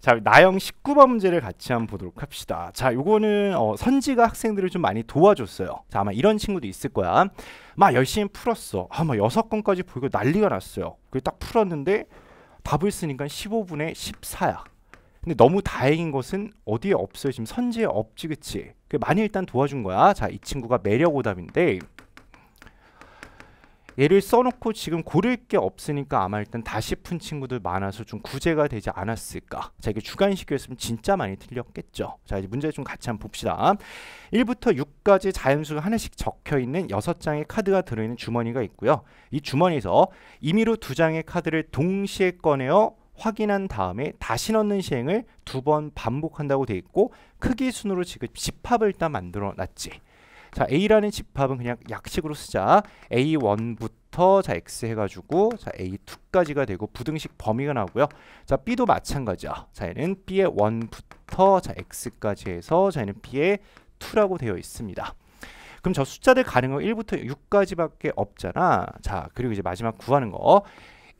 자 나영 19번 문제를 같이 한번 보도록 합시다. 자 요거는 어, 선지가 학생들을 좀 많이 도와줬어요. 자 아마 이런 친구도 있을 거야. 막 열심히 풀었어. 아마 여섯 건까지 보이고 난리가 났어요. 그리딱 풀었는데 답을 쓰니까 15분의 14야. 근데 너무 다행인 것은 어디에 없어요. 지금 선지에 없지 그치. 많이 일단 도와준 거야. 자 이 친구가 매력 오답인데 얘를 써놓고 지금 고를 게 없으니까 아마 일단 다시 푼 친구들 많아서 좀 구제가 되지 않았을까 자 이게 주관식이었으면 진짜 많이 틀렸겠죠 자 이제 문제 좀 같이 한번 봅시다 1부터 6까지 자연수가 하나씩 적혀있는 6장의 카드가 들어있는 주머니가 있고요 이 주머니에서 임의로 두장의 카드를 동시에 꺼내어 확인한 다음에 다시 넣는 시행을 두 번 반복한다고 돼 있고 크기 순으로 지금 집합을 일단 만들어 놨지 자 A라는 집합은 그냥 약식으로 쓰자 A1부터 자 X 해가지고 자 A2까지가 되고 부등식 범위가 나오고요 자 B도 마찬가지야 자 얘는 B의 1부터 자 X까지 해서 자 얘는 B의 2라고 되어 있습니다 그럼 저 숫자들 가는거 1부터 6까지밖에 없잖아 자 그리고 이제 마지막 구하는 거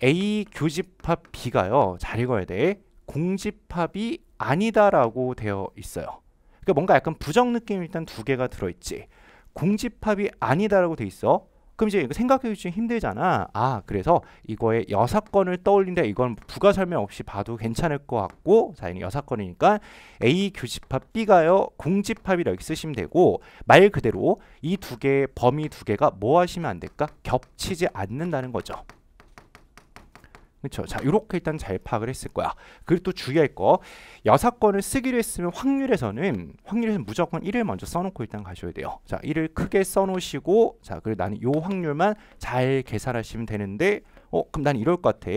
A 교집합 B가요 잘 읽어야 돼 공집합이 아니다라고 되어 있어요 그러니까 뭔가 약간 부정 느낌 이 일단 두 개가 들어있지 공집합이 아니다라고 돼 있어. 그럼 이제 생각해 주기 힘들잖아. 아, 그래서 이거의 여사건을 떠올린다. 이건 부가 설명 없이 봐도 괜찮을 것 같고, 자연히 여사건이니까 A 교집합 B가요 공집합이라고 쓰시면 되고, 말 그대로 이 두 개의 범위 두 개가 뭐 하시면 안 될까? 겹치지 않는다는 거죠. 그렇죠. 자, 이렇게 일단 잘 파악을 했을 거야. 그리고 또 주의할 거. 여사건을 쓰기로 했으면 확률에서는 확률에서는 무조건 1을 먼저 써놓고 일단 가셔야 돼요. 자, 1을 크게 써놓으시고 자, 그리고 나는 요 확률만 잘 계산하시면 되는데 어, 그럼 난 이럴 것 같아.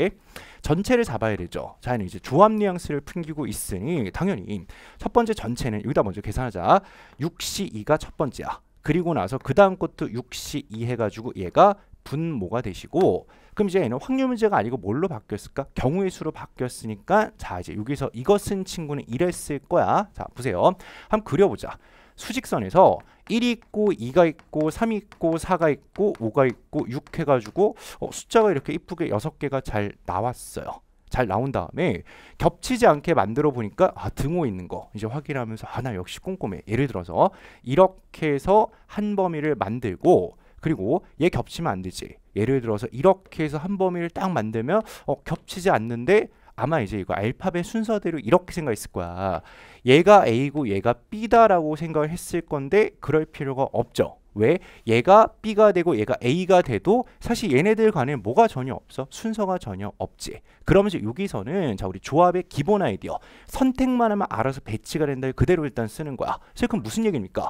전체를 잡아야 되죠. 자, 이제 조합 뉘앙스를 풍기고 있으니 당연히 첫 번째 전체는 여기다 먼저 계산하자. 6시 2가 첫 번째야. 그리고 나서 그 다음 것도 6시 2 해가지고 얘가 분모가 되시고 그럼 이제 얘는 확률 문제가 아니고 뭘로 바뀌었을까? 경우의 수로 바뀌었으니까 자 이제 여기서 이것은 친구는 이랬을 거야. 자 보세요. 한번 그려보자. 수직선에서 1이 있고 2가 있고 3이 있고 4가 있고 5가 있고 6 해가지고 어, 숫자가 이렇게 이쁘게 6개가 잘 나왔어요. 잘 나온 다음에 겹치지 않게 만들어 보니까 아, 등호 있는 거 이제 확인하면서 하나 아, 역시 꼼꼼해 예를 들어서 이렇게 해서 한 범위를 만들고 그리고 얘 겹치면 안 되지. 예를 들어서 이렇게 해서 한 범위를 딱 만들면 어, 겹치지 않는데 아마 이제 이거 알파벳 순서대로 이렇게 생각했을 거야. 얘가 A고 얘가 B다라고 생각을 했을 건데 그럴 필요가 없죠. 왜? 얘가 B가 되고 얘가 A가 돼도 사실 얘네들 간에 뭐가 전혀 없어? 순서가 전혀 없지. 그러면서 여기서는 자 우리 조합의 기본 아이디어 선택만 하면 알아서 배치가 된다 그대로 일단 쓰는 거야. 그래서 그럼 무슨 얘기입니까?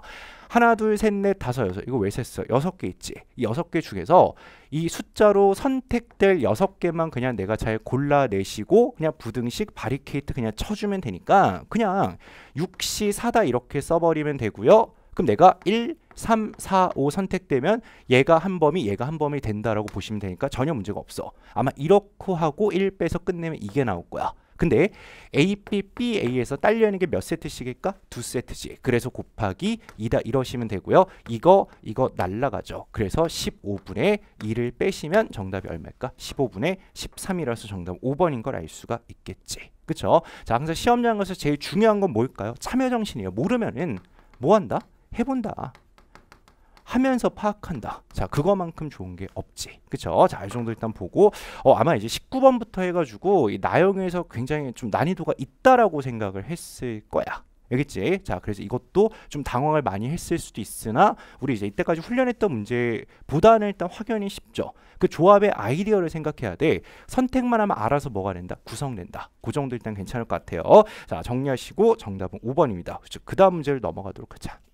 하나 둘 셋 넷 다섯 여섯 이거 왜 셌어? 여섯 개 있지. 이 여섯 개 중에서 이 숫자로 선택될 여섯 개만 그냥 내가 잘 골라내시고 그냥 부등식 바리케이트 그냥 쳐주면 되니까 그냥 6시 4다 이렇게 써버리면 되고요. 그럼 내가 1 3, 4, 5 선택되면 얘가 한 범위, 얘가 한 범위 된다라고 보시면 되니까 전혀 문제가 없어. 아마 이렇게 하고 1 빼서 끝내면 이게 나올 거야. 근데 A, B, B, A에서 딸려있는 게 몇 세트씩일까? 두 세트씩. 그래서 곱하기 2다 이러시면 되고요. 이거 이거 날라가죠. 그래서 15분의 2를 빼시면 정답이 얼마일까? 15분의 13이라서 정답 5번인 걸 알 수가 있겠지. 그쵸? 자, 항상 시험장에서 제일 중요한 건 뭘까요? 참여정신이에요. 모르면은 뭐한다? 해본다. 하면서 파악한다. 자, 그거만큼 좋은 게 없지. 그쵸? 자, 이 정도 일단 보고, 어, 아마 이제 19번부터 해가지고, 이 나영에서 굉장히 좀 난이도가 있다라고 생각을 했을 거야. 알겠지? 자, 그래서 이것도 좀 당황을 많이 했을 수도 있으나 우리 이제 이때까지 훈련했던 문제보다는 일단 확연히 쉽죠. 그 조합의 아이디어를 생각해야 돼. 선택만 하면 알아서 뭐가 된다? 구성된다. 그 정도 일단 괜찮을 것 같아요. 자, 정리하시고 정답은 5번입니다. 그 다음 문제를 넘어가도록 하자.